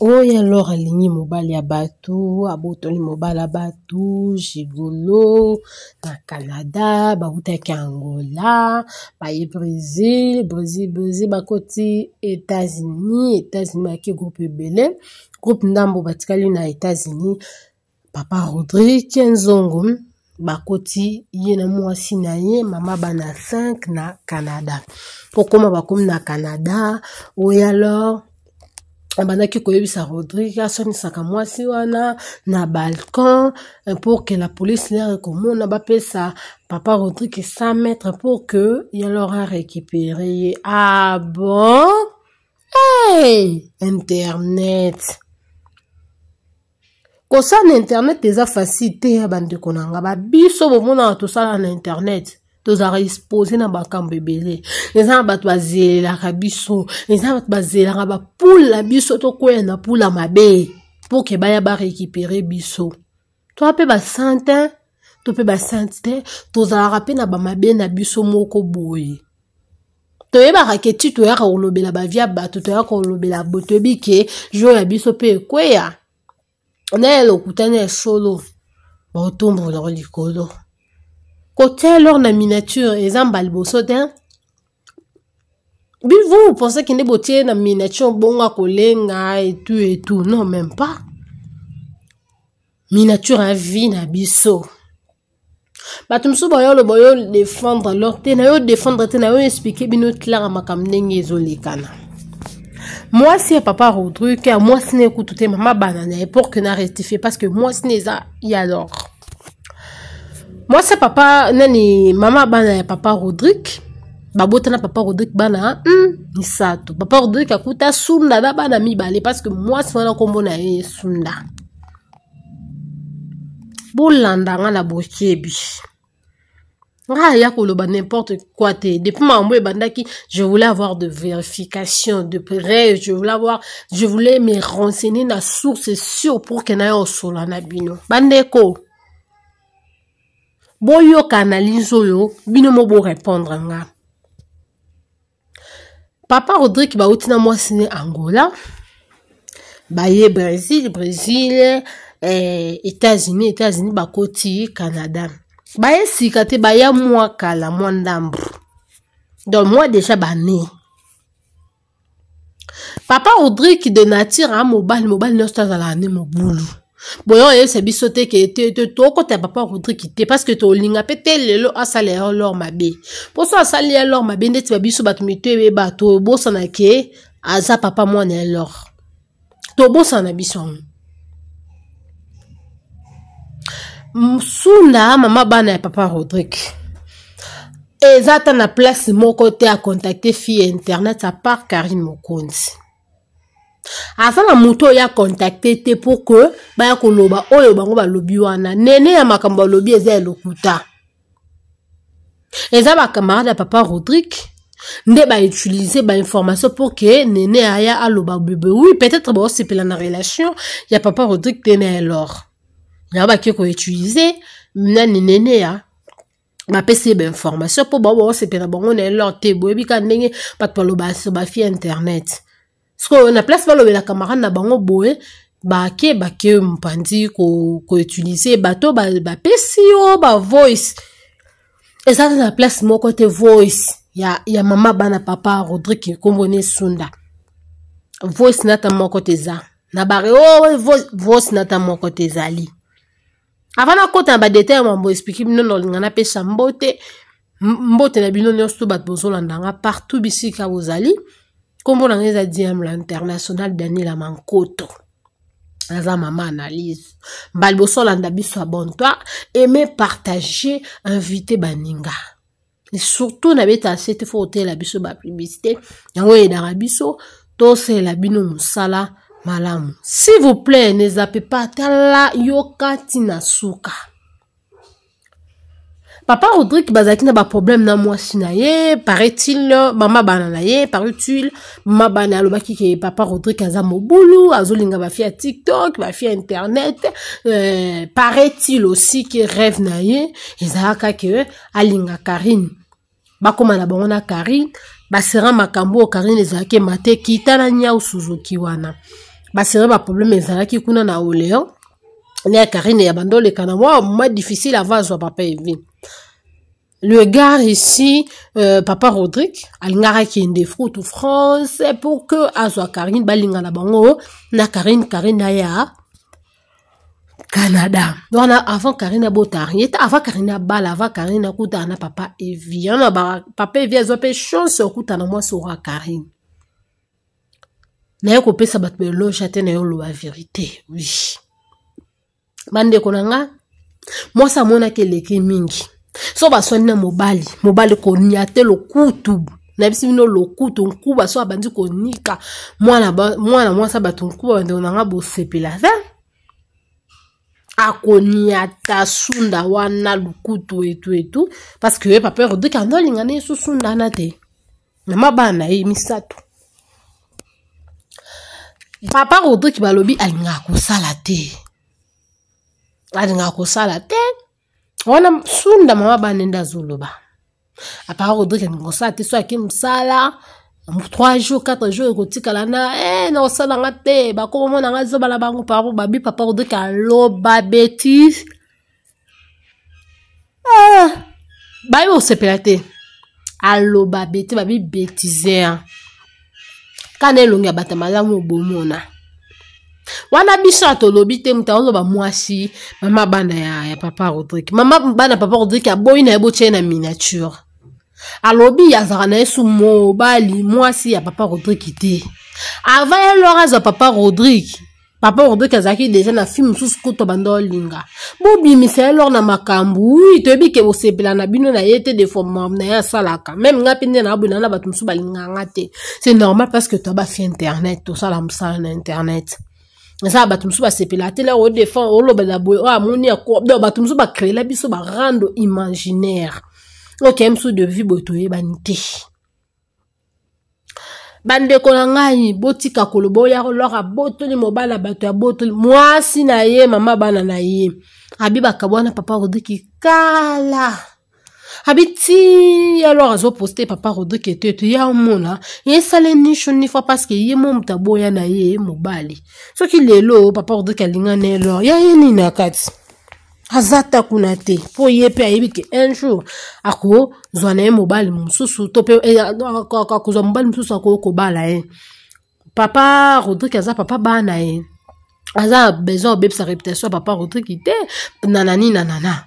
oyo alors alingi mobali ya bato abotoli mobali ya bato gigolo na canada bautaki angola baye brésil brésil brésil bakoti états-unis états-unis bayaki groupe ebele groupe ndambo batikali na états-unis papa rodrike nzongo bakoti ye na mwasi na ye mama bana 5 na canada pokoma bakomi na canada oyo alors abandaki koyebisa rodrigue asonisaka mwasi wana na balcon euh, pour que la police lere komona bapesa papa rodrigue 100 mètre pour que yalor arécupere ye ah bon hey! internet kosala na internet eza facile te ya bandeko na nga babiso bomonaka tosala na internet tozalaka expose na bakambo ebele eza na bato bazelelaka biso eza na bato bazelelaka bapula biso tokwela na pula mabe mpo ke baya barekipere biso toa mpe basantin to mpe basainte te tozalaka mpe na bamabe na biso moko boye toyebaka ke ti toyaka kolobela bavi ya bato toyaka kolobela bo toyebi ke jour ya biso mpe ekweya na elokutani ya solo baotombola likolo kotia elor na miniature eza mbala liboso te bivu pensaki nde botie na miniature bongo akolenga etu etu non même pas miniature ya vie na biso bato mosusu boyolo boyo défendre lor te nayo défendre te nayo explike bino clara makambo ndenge ezolekana mwasi ya papa rodrike ya mwasi na ekutu te mama bana na eporke na rectifie parce que mwasi na eza ya lor mwasi papa nani mama bana ya papa rodrigue babotana papa rodrigue bana mm, misato papa rodrigue akuta sunda na bana mibale parceke mwasi wana nkombo na ye sunda bolandanga na bokebi nga aya koloba n'importe quoi te depuis mambo ebandaki je voulais avoir de vérification de près je voulais avoir je voulais me renseigner na source sûre pour ke na ye osola na bino bandeko boyoka analyse oyo bino mo borépondre nga papa rodrike bauti na mwasi ne angola baye brésil brésil eh, états-unis états-unis bakoti canada baye sika te baya mwa kala mwa ndambu donc mwa deja bane papa rodrike de nature a mobali mobali nyonso tozala ane mobulu boye oyo oyebisa eh, biso te ke tokota ya papa rodrike te parceke tolinga mpe te lelo asala ya lor mabe mposo asali ya lor mabe ndeti babiso bato mito eyeba tobosana ke aza papa mwana ya lor tobosana na biso yango msunda mama bana ya papa rodrike eza ata na place moko te akontakte fille internet apart karine mokonzi aza na moto oyo akontakte te mpo ke baya koloba oyo bango balobi wana nene ya makambo balobi eza ya lokuta eza bakamarade ya papa rodrigue nde bautilize bainformation mpo ke nene aya aloba bebe wi peut-être baosepela na relation ya papa rodrigue te na elor yango bake koutilize nani nene ya bapesi ye bainformation mpo bao baosepela bango na elor te boyebi ka ndenge bato balobasi bafia internet parceke na place balobelaka marane na bango boye bake bake mopandi koutilize ko bato bapesi yo bavoice eza na place moko te voice ya, ya mama bana papa rodrike kombone sunda voice nata moko te eza na bare o oh, voice nata moko te ezali avant nakota na badeta ya mambo esplike bino nalinga napesa mbote mbote na bino nyonso to bato bozolandanga partout bisika bozali nkombo na ngai eza diamla international daniela mankoto naza mama analyse mbala liboso olanda biso abontoire aime partage invite baninga surtout na beta se te fo otela biso bapiblicité yango eyedaka biso tosala bino mosala malamu s'il vous plaît ne zape pa tala yoka ntina suka papa rodrigue bazalaki na baproblème na mwasi na ye paraît-il mama bana na ye parut-il mama bana alobaki ke papa rodrigue aza mobulu azolinga bafi ya tiktok bafi ya internet euh, paraît-il aussi ke rêve na ye ezalaka ke alinga karine bakóma na bango na karine basera makambo oyo karine ezalaki emate kita na nyau suzuki wana basera baproblème ezalaki kuna na oléon na ya karine ya bandoleka na mwa mwa difficile avant azwa papa evi le gars ici euh, papa rodrigue alingaka akende frutu france pour que azwa karine balinga na bango na karine karine aya canada donc na avant karine abota rien te avant karine abala avant karine akutana na papa evi wana papa evi azwa mpe chance okutana mwasi oka karine naye kopesa bato beloge ate na yo oloba verité wi bandeko na nga mwasi amonaki eleki mingi so baswani na mobali mobali konia te lokutu na bisi bino lokutu nkuba so abandi konika mwana mwasi abato nkuba bandeko nanga bosepela te akonia ta sunda wana lokutu etu etu parce que ye papa rodrike ando alinga na ye so sunda ana te na mabana na ye misato papa rodrike balobi alingaka kosala te alingaka kosala te wana sunda mama bana nde azoloba apara rodrike ngosala te so ayeke mosala trois jours quatre jours ekotikala na e na kosalanga te bakoma mona nga zobala bango paro babi papa rodrike aloba betise ah, baye kosepela te aloba bete babi betiser kana elongi ya bato malamu obomona wana biso atolobi te moto aoloba mwasi mama bana ya, ya papa rodrik mama bana papa rodrik aboyi na ye botye na miniature alobi azalaka na ye so mobali mwasi ya papa rodrik te avant ye lora azwa papa rodrik papa rodrik azalaki deja na fi mosusu kuto banda olinga bobimisa ye lor na makambo wi toyebi ke bosepela na bino na ye te deformam na ye asalaka meme nga mpe nde nabwina na bato mosusu balinganga te c'est normal parce que toya bafi internet tosala mosala na internet eza bato mosusu basepela te lere odefend olobela boye oyo ah, amoni do bato mosusu bacreela biso barando imaginaire okeye mosusu de vie boye toyebani te bandeko na ngai botika koloba oya lor abotoli mobala bato ya botoli mwasi na ye mama bana na ye abibaka bwana papa rodiki kala abi ti alors azoposte papa rodrike to ete ye amona ye esale nisho nifwa parceke ye mo moto aboya na ye mobali soki lelo papa rodrike alinga na elor ya ye nini na kati aza ta kuna te mpo ye mpe ayebi ke un jour akozwa na ye mobali mosusu to mpe eh, akozwa mobali mosusu akokobala ye papa rodrike aza papa bana ye aza besoin obebisa reputation ya papa rodrike te nanani nanana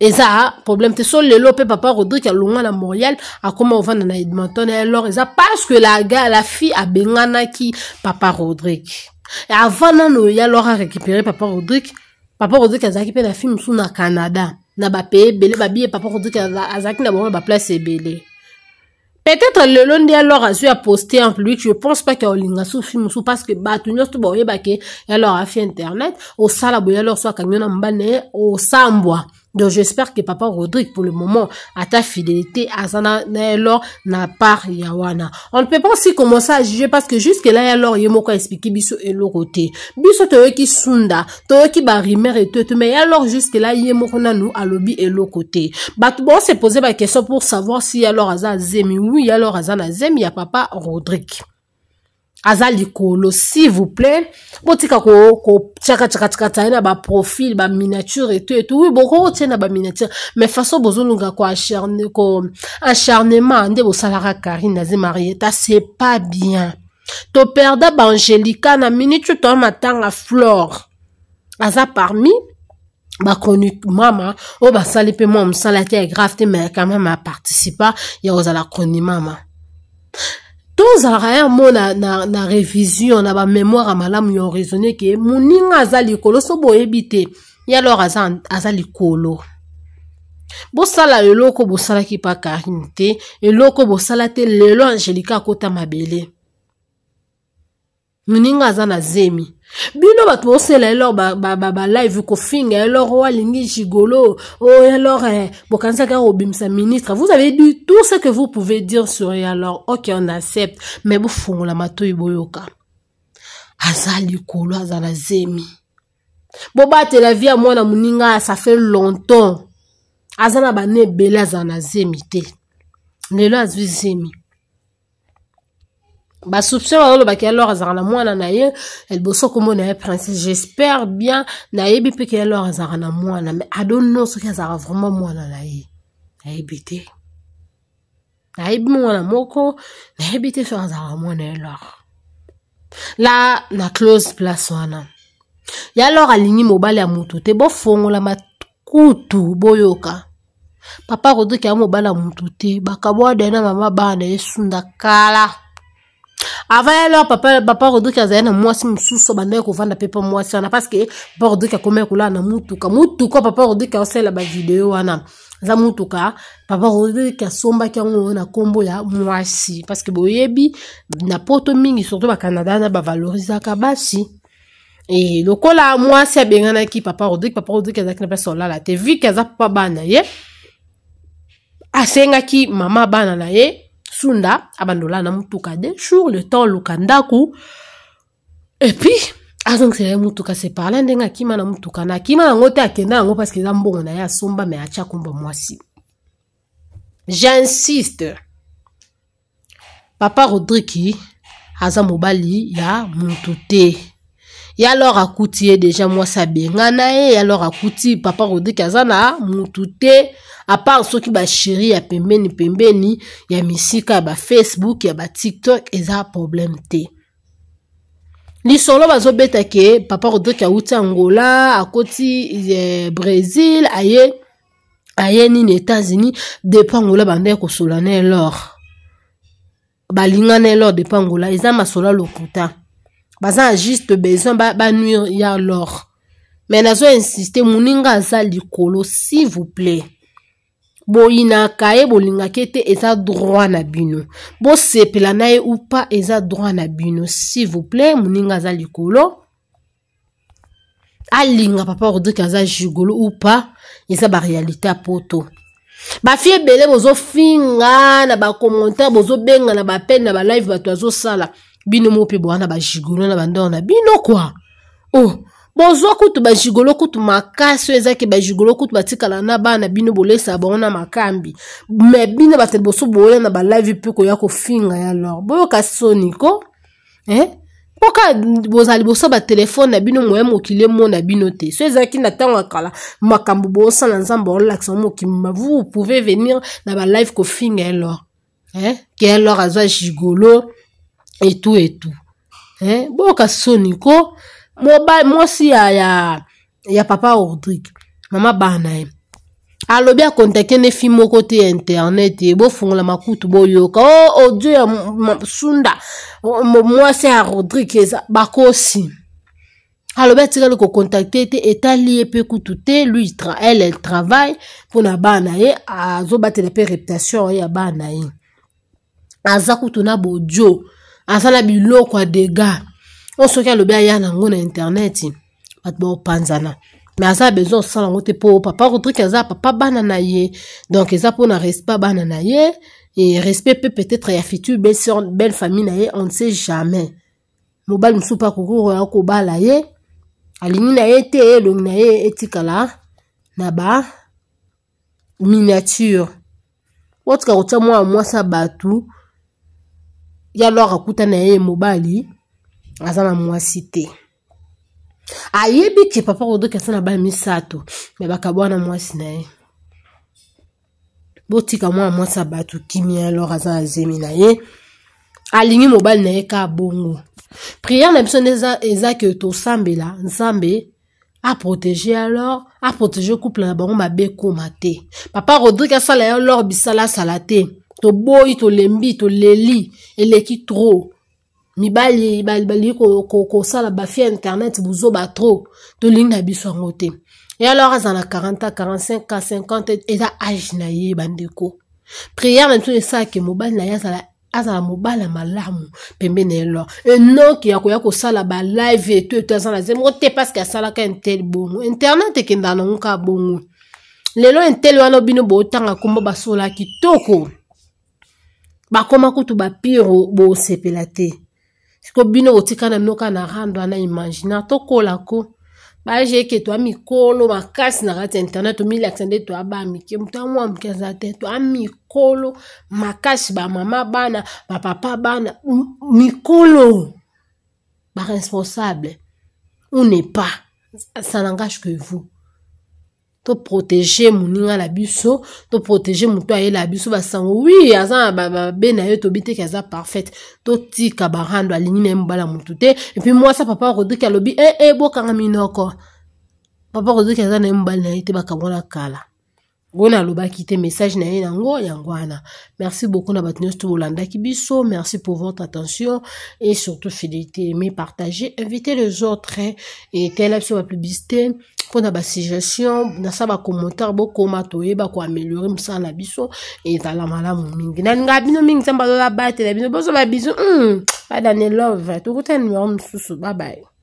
eza problème te so lelo mpe papa rodrik alongwa na montréal akóma ovanda na edmonton elor eza parce que la, la fille abenganaki papa rodrik avant nano ya lor arécupéré papa rodrik papa rodrik azalaki mpe na fille mosusu na canada na bapaye ebele babiye papa rodrik azalaki na bango na baplace ebele peut-être lelo nde alors azwi aposte en public je pense pas ke olinga so fi mosu parce que bato nyonso boyebake yalor afi internet osala boye alors so akangi yo na mobali na ye osambwa donc j'espère que papa rodrigue pour le moment ata fidélité aza na, na ye lor na part ya wana on ne peut pas aussi commencer à juger parce que jusque là ya lor ye moko aexplike biso eloko te biso toyoki sunda toyoki barimere eto te mais ya lor jusque là ye moko nanu alobi eloko te bato baose pose baquestion pour savoir si ya lor aza na zemi oui ya lor aza na zemi ya papa rodrigue aza likolo s'il vous plaît botika kotiakatikatikatia ko, ye na baprofile baminiature etu etu wi bokokotie na baminiature mais façon bozolunga koacharnement nde bosalaka karine nazi marieta c'est pas bien toperda baangélika na minute to matanga flore aza parmi bachronique mama oyo basali mpe mwa mosala te ya grave te mais quand même aparticipa ya kozala chroni mama tozalaka ya mo na, na, na révision na bamémoire ya malamu ya raisonne ke moninga aza likolo so boyebi te ye alors aza, aza likolo bosala eloko bosalaki mpa karine te eloko bosala te lelo angelika akota mabele moninga aza na zemi bino bato bosala elor balive kofinga elor o alingi gigolo o elor eh, bokanisa kaka kobimisa ministre vous avez dit tout ce que vous pouvez dire sur ye alors ok on accepte mais bofungola matoi boyoka aza likolo aza na zemi bobatela vi ya mwana moninga ça fait longtemps aza na bana ebele aza na zemi te lelo azwi zemi basoupçon balobaki alors azala na mwana na ye liboso komona ye princesse j'espère bien nayebi mpe ke alors azala na mwana mais adonno soki azala vraiment mwana na ye nayebi te nayebi mwana moko nayebi te soki azala mwana ye lor la na close place wana ya lor alingi mobali ya motu te bofongola makutu boyoka papa rodoki ya mobali ya motu te bakabwa dena mama bana na ye sunda kala avant ya lelo papa papa rodrike azali na mwasi mosusu bandaki kovanda mpe mpo mwasi wana parceke papa rodrike akomai kolala na mutuka mutuka papa rodrike aosalela bavideo wana aza mutuka papa rodrike asombaki yango na nkombo ya mwasi parceke boyebi na poto mingi surtout bacanada wana bavalorizaka basi e lokola mwasi abenganaki papa rodrike papa rodrike azalaki na place olala te vike aza papa bana ye asengaki mama bana na ye sunda abandolaa na motuka de jour le temps oluka ndako epuis azongisela ye motuka se parla ndenge akima na motuka na akima yango te akenda yango parceke eza mbongo na ye asomba me atya komba mwasi jinsiste papa rodriki aza mobali ya motu te ye alors akuti ye deja mwasi abenga na ye ye alors akuti papa rodrike aza na mutu te apart soki basheri ya pembeni pembeni ya misika ya bafacebook ya batiktok eza probleme te lisolo bazobeta ke papa rodrike awuti angola akoti eh, brésil aye aye nini états-unis depo angola bandeki kosola na elor balingana elor depo angola eza masolo ya lokuta baza na juste besoin banuire ba ya lor me nazoinsiste moninga aza likolo s'il vous plaît boyinaka ye bolingaki ete eza droit na bino bosepela na ye upa eza droit na bino s'il vous plaît moninga aza likolo alinga papa rodrike aza jigolo upa eza barealité ya poto bafi ebele bozofinga na bacommentaire bozobenga na bapene na balive bato azosala bino mopepo wana bajigolo na bandoo na bino kwa oh bozwa kutu bajigolo kutu makasi oyo ezaki bajigolo kutu batikala na bana bino bolesa bango na makambi me bino bato liboso boya na balive mpe koya kofinga ya lor boyoka soniko eh? mpoka bozala liboso batelefone na bino moya mokili emona bino te so ezalaki na ntango ya kala makambo boosala nzambe olakisa mokima vous pouvez venir na balive kofinga elor eh? ke elor azwa gigolo etu etu eh? boyoka soni ko mobali mwasi ya, ya, ya papa ordrigue mama bana ye alobi akontakte ne fi moko te ya internet ye bofungola makutu boyoka o oh, odio oh, ya sunda oh, mwasi ya rodrigue eza bakosi alobi atikali kokontakte te etali ye mpe kutu te lui ele travaille mpona bana ye azobatela ah, mpe reputation ya bana ye aza kutu na bodio aza na biloko ya dega oyo soki alobi aya nango na internet bato baopanzana me aza besoin osala yango te mpo papa rodrike aza papa bana na ye donc eza mpona respect bana na ye et respect mpe peut-être ya futur belle sœur belle famille na ye on ne sait jamais mobali mosusu mpe akokoko ya kobala ye alingi na ye te elongi na ye etikala na ba miniature otika kotia mwana mwasi ya bato ye alors akuta na ye mobali aza na mwasi te ayebi ke papa rodoki aza na bana misato me bakaba wana mwasi na ye botika mwana mwasi ya bato kimia alors aza na zemi na ye alingi mobali na ye ka bongo priere na biso nde eza ke tosambela nzambe aprotege alors aprotege couple na bango mabe ekoma te papa rodrike asala ye alors bisala asala te toboyi tolembi toleli eleki trop mibali balingi kosala bafia internet buzoba trop tolingi na biso yango te e alors aza na 40 45 ka 50 eza age na ye bandeko priere na biso esalake mobali na ye azala azala mobala malamu pembeni ya lor enoki ya koya kosala balive etu etu aza na ze moko te parceke asalaka intel bongo internet ekendaka nango kaka bongo lelo intel wana bino bootanga nkombo basola kitoko bakóma kutu bapire boosepela te siko bino botika na bino kaka na rando wana imagina tokola ko baje yeke to amikolo makasi na kati ya internet tomilakisa nde toaba mike moto amwa mike aza te to amikolo makasi bamama bana bapapa bana mikolo baresponsable on n'est pas ça n'engage que vous toprotege moninga na biso toprotege moto ayela biso basango wi aza na babe na ye tobi teke aza parfaite totika barando alingi na ye mobala motu te epui mwasa papa rodrike alobi ee eh, eh, bokanga minoko papa rodrike aza na ye mobali na ye te bakangwana kala ngoni alobaki te message na ye yango yango wana merci beaucoup na bato nyonso to bolandaki biso merci pour votre attention et surtout fidélité aimé partage invite les autres et tela biso bapublicité mpona basuggestion nasa bacommentaire bokoma toyeba koameliore mosala na biso ezala malamu mingi naningaa bino mingi nzambe azolabatela bino bozoba bizu hmm. badane love tokutana numero mosusu babaye